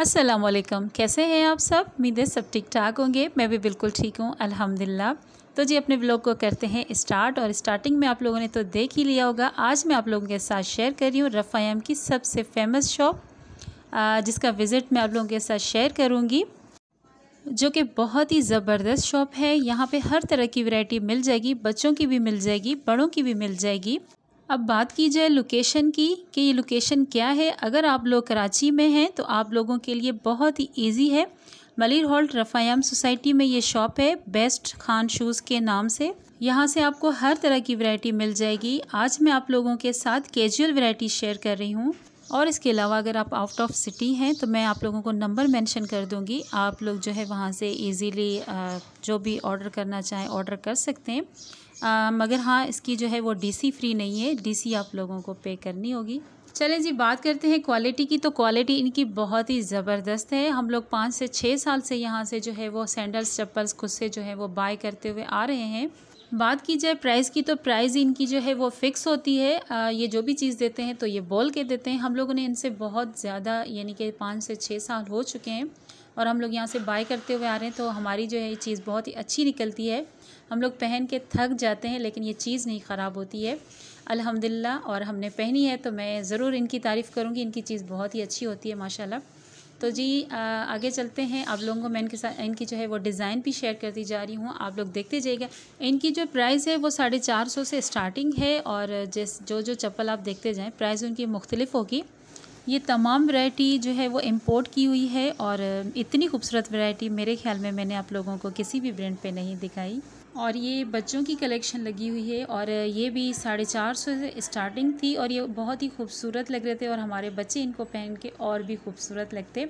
अस्सलाम वालेकुम कैसे हैं आप सब मीदे सब ठीक ठाक होंगे मैं भी बिल्कुल ठीक हूँ अल्हम्दुलिल्लाह तो जी अपने ब्लॉग को करते हैं स्टार्ट और स्टार्टिंग में आप लोगों ने तो देख ही लिया होगा आज मैं आप लोगों के साथ शेयर कर रही हूँ रफ़ायम की सबसे फेमस शॉप जिसका विज़िट मैं आप लोगों के साथ शेयर करूँगी जो कि बहुत ही ज़बरदस्त शॉप है यहाँ पर हर तरह की वैरायटी मिल जाएगी बच्चों की भी मिल जाएगी बड़ों की भी मिल जाएगी अब बात की जाए लोकेशन की कि ये लोकेशन क्या है अगर आप लोग कराची में हैं तो आप लोगों के लिए बहुत ही ईजी है मलिर हॉल्ट रफ़ायाम सोसाइटी में ये शॉप है बेस्ट खान शूज़ के नाम से यहाँ से आपको हर तरह की वैरायटी मिल जाएगी आज मैं आप लोगों के साथ कैजुअल वैरायटी शेयर कर रही हूँ और इसके अलावा अगर आप आउट ऑफ सिटी हैं तो मैं आप लोगों को नंबर मेंशन कर दूँगी आप लोग जो है वहाँ से इजीली जो भी ऑर्डर करना चाहें ऑर्डर कर सकते हैं आ, मगर हाँ इसकी जो है वो डीसी फ्री नहीं है डीसी आप लोगों को पे करनी होगी चले जी बात करते हैं क्वालिटी की तो क्वालिटी इनकी बहुत ही ज़बरदस्त है हम लोग पाँच से छः साल से यहाँ से जो है वो सैंडल्स चप्पल्स खुद से जो है वो बाय करते हुए आ रहे हैं बात की जाए प्राइस की तो प्राइस इनकी जो है वो फ़िक्स होती है आ, ये जो भी चीज़ देते हैं तो ये बोल के देते हैं हम लोगों ने इनसे बहुत ज़्यादा यानी कि पाँच से छः साल हो चुके हैं और हम लोग यहाँ से बाय करते हुए आ रहे हैं तो हमारी जो है ये चीज़ बहुत ही अच्छी निकलती है हम लोग पहन के थक जाते हैं लेकिन ये चीज़ नहीं ख़राब होती है अल्हम्दुलिल्लाह और हमने पहनी है तो मैं ज़रूर इनकी तारीफ़ करूँगी इनकी चीज़ बहुत ही अच्छी होती है माशाल्लाह तो जी आगे चलते हैं आप लोगों को मैं इनके साथ इनकी जो है वो डिज़ाइन भी शेयर करती जा रही हूँ आप लोग देखते जाइएगा इनकी जो प्राइस है वो साढ़े चार सौ से स्टार्टिंग है और जिस जो जो चप्पल आप देखते जाएँ प्राइस उनकी मुख्तलिफ होगी ये तमाम वैरायटी जो है वो इम्पोर्ट की हुई है और इतनी खूबसूरत वैरायटी मेरे ख्याल में मैंने आप लोगों को किसी भी ब्रांड पे नहीं दिखाई और ये बच्चों की कलेक्शन लगी हुई है और ये भी साढ़े चार सौ से स्टार्टिंग थी और ये बहुत ही खूबसूरत लग रहे थे और हमारे बच्चे इनको पहन के और भी खूबसूरत लगते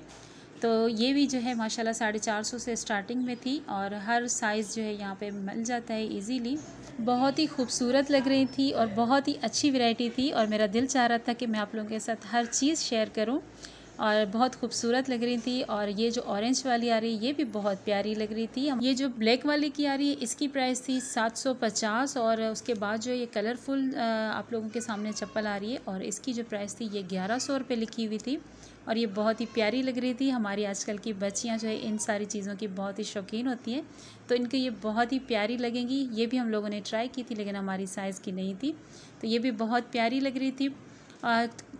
तो ये भी जो है माशाल्लाह साढ़े चार सौ से स्टार्टिंग में थी और हर साइज़ जो है यहाँ पे मिल जाता है इजीली बहुत ही खूबसूरत लग रही थी और बहुत ही अच्छी वैरायटी थी और मेरा दिल चाह रहा था कि मैं आप लोगों के साथ हर चीज़ शेयर करूँ और बहुत खूबसूरत लग रही थी और ये जो ऑरेंज वाली आ रही है ये भी बहुत प्यारी लग रही थी ये जो ब्लैक वाली की आ रही है इसकी प्राइस थी 750 और उसके बाद जो ये कलरफुल आप लोगों के सामने चप्पल आ रही है और इसकी जो प्राइस थी ये ग्यारह सौ रुपये लिखी हुई थी और ये बहुत ही प्यारी लग रही थी हमारी आजकल की बच्चियाँ जो है इन सारी चीज़ों की बहुत ही शौकीन होती हैं तो इनके ये बहुत ही प्यारी लगेंगी ये भी हम लोगों ने ट्राई की थी लेकिन हमारी साइज़ की नहीं थी तो ये भी बहुत प्यारी लग रही थी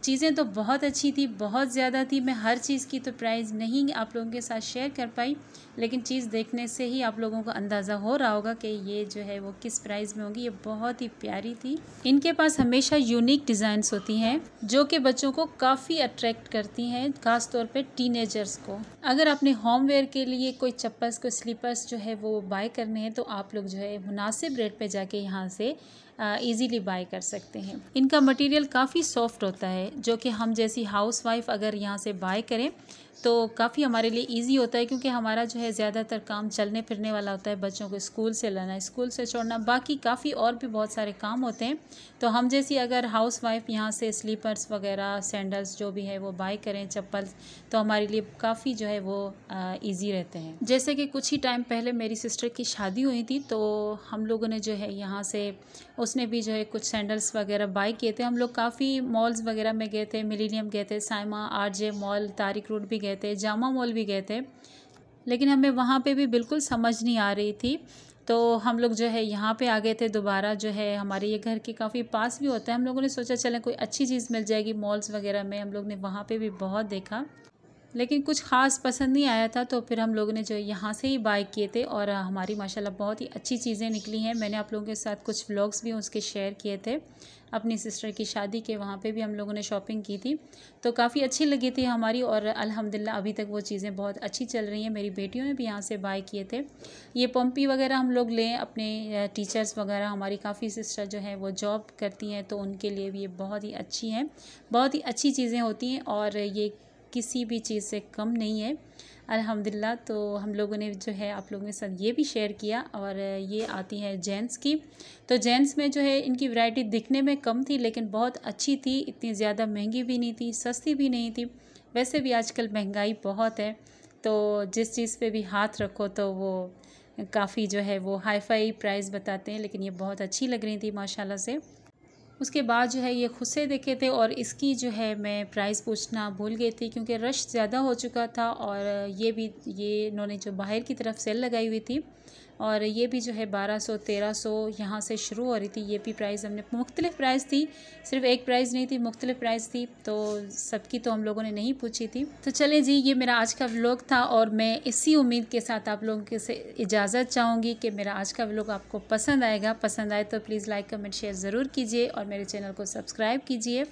चीज़ें तो बहुत अच्छी थी बहुत ज़्यादा थी मैं हर चीज़ की तो प्राइस नहीं आप लोगों के साथ शेयर कर पाई लेकिन चीज़ देखने से ही आप लोगों को अंदाज़ा हो रहा होगा कि ये जो है वो किस प्राइस में होगी ये बहुत ही प्यारी थी इनके पास हमेशा यूनिक डिज़ाइंस होती हैं जो कि बच्चों को काफ़ी अट्रैक्ट करती हैं ख़ास तौर पर टीनेजर्स को अगर अपने होमवेयर के लिए कोई चप्पल कोई स्लीपर्स जो है वो बाय करने हैं तो आप लोग जो है मुनासिब रेट पर जाके यहाँ से ईजीली बाय कर सकते हैं इनका मटेरियल काफ़ी सॉफ्ट होता है जो कि हम जैसी हाउस वाइफ अगर यहाँ से बाय करें तो काफ़ी हमारे लिए इजी होता है क्योंकि हमारा जो है ज़्यादातर काम चलने फिरने वाला होता है बच्चों को स्कूल से लाना स्कूल से छोड़ना बाकी काफ़ी और भी बहुत सारे काम होते हैं तो हम जैसी अगर हाउस वाइफ यहाँ से स्लीपर्स वगैरह सैंडल्स जो भी है वो बाय करें चप्पल तो हमारे लिए काफ़ी जो है वो ईजी रहते हैं जैसे कि कुछ ही टाइम पहले मेरी सिस्टर की शादी हुई थी तो हम लोगों ने जो है यहाँ से उस उसने भी जो है कुछ सैंडल्स वगैरह बाई किए थे हम लोग काफ़ी मॉल्स वगैरह में गए थे मिलीनियम गए थे Saima RJ mall Tariq road भी गए थे जामा मॉल भी गए थे लेकिन हमें वहाँ पे भी बिल्कुल समझ नहीं आ रही थी तो हम लोग जो है यहाँ पे आ गए थे दोबारा जो है हमारे ये घर के काफ़ी पास भी होता है हम लोगों ने सोचा चलें कोई अच्छी चीज़ मिल जाएगी मॉल्स वगैरह में हम लोग ने वहाँ पर भी बहुत देखा लेकिन कुछ ख़ास पसंद नहीं आया था तो फिर हम लोगों ने जो यहाँ से ही बाय किए थे और हमारी माशाल्लाह बहुत ही अच्छी चीज़ें निकली हैं मैंने आप लोगों के साथ कुछ व्लॉग्स भी उसके शेयर किए थे अपनी सिस्टर की शादी के वहाँ पे भी हम लोगों ने शॉपिंग की थी तो काफ़ी अच्छी लगी थी हमारी और अलहमदिल्ला अभी तक वो चीज़ें बहुत अच्छी चल रही हैं मेरी बेटियों ने भी यहाँ से बाय किए थे ये पम्पी वगैरह हम लोग लें अपने टीचर्स वगैरह हमारी काफ़ी सिस्टर जो हैं वो जॉब करती हैं तो उनके लिए भी ये बहुत ही अच्छी हैं बहुत ही अच्छी चीज़ें होती हैं और ये किसी भी चीज़ से कम नहीं है अल्हम्दुलिल्लाह तो हम लोगों ने जो है आप लोगों के साथ ये भी शेयर किया और ये आती है जेंट्स की तो जेंट्स में जो है इनकी वैरायटी दिखने में कम थी लेकिन बहुत अच्छी थी इतनी ज़्यादा महंगी भी नहीं थी सस्ती भी नहीं थी वैसे भी आजकल महंगाई बहुत है तो जिस चीज़ पर भी हाथ रखो तो वो काफ़ी जो है वो हाई फाई प्राइस बताते हैं लेकिन ये बहुत अच्छी लग रही थी माशाल्लाह से उसके बाद जो है ये खुद से देखे थे और इसकी जो है मैं प्राइस पूछना भूल गई थी क्योंकि रश ज़्यादा हो चुका था और ये भी ये इन्होंने जो बाहर की तरफ सेल लगाई हुई थी और ये भी जो है बारह सौ तेरह सौ यहाँ से शुरू हो रही थी ये भी प्राइस हमने मुख्तलिफ प्राइस थी सिर्फ एक प्राइस नहीं थी मुख्तलिफ प्राइस थी तो सबकी तो हम लोगों ने नहीं पूछी थी तो चले जी ये मेरा आज का व्लॉग था और मैं इसी उम्मीद के साथ आप लोगों के से इजाज़त चाहूँगी कि मेरा आज का व्लॉग आपको पसंद आएगा पसंद आए तो प्लीज़ लाइक कमेंट शेयर ज़रूर कीजिए और मेरे चैनल को सब्सक्राइब कीजिए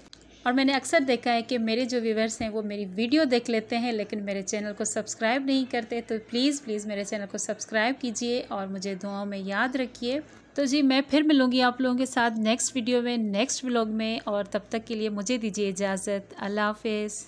और मैंने अक्सर देखा है कि मेरे जो व्यूवर्स हैं वो मेरी वीडियो देख लेते हैं लेकिन मेरे चैनल को सब्सक्राइब नहीं करते तो प्लीज़ प्लीज़ मेरे चैनल को सब्सक्राइब कीजिए और मुझे दुआओं में याद रखिए तो जी मैं फिर मिलूँगी आप लोगों के साथ नेक्स्ट वीडियो में नेक्स्ट ब्लॉग में और तब तक के लिए मुझे दीजिए इजाज़त अल्लाह हाफिज़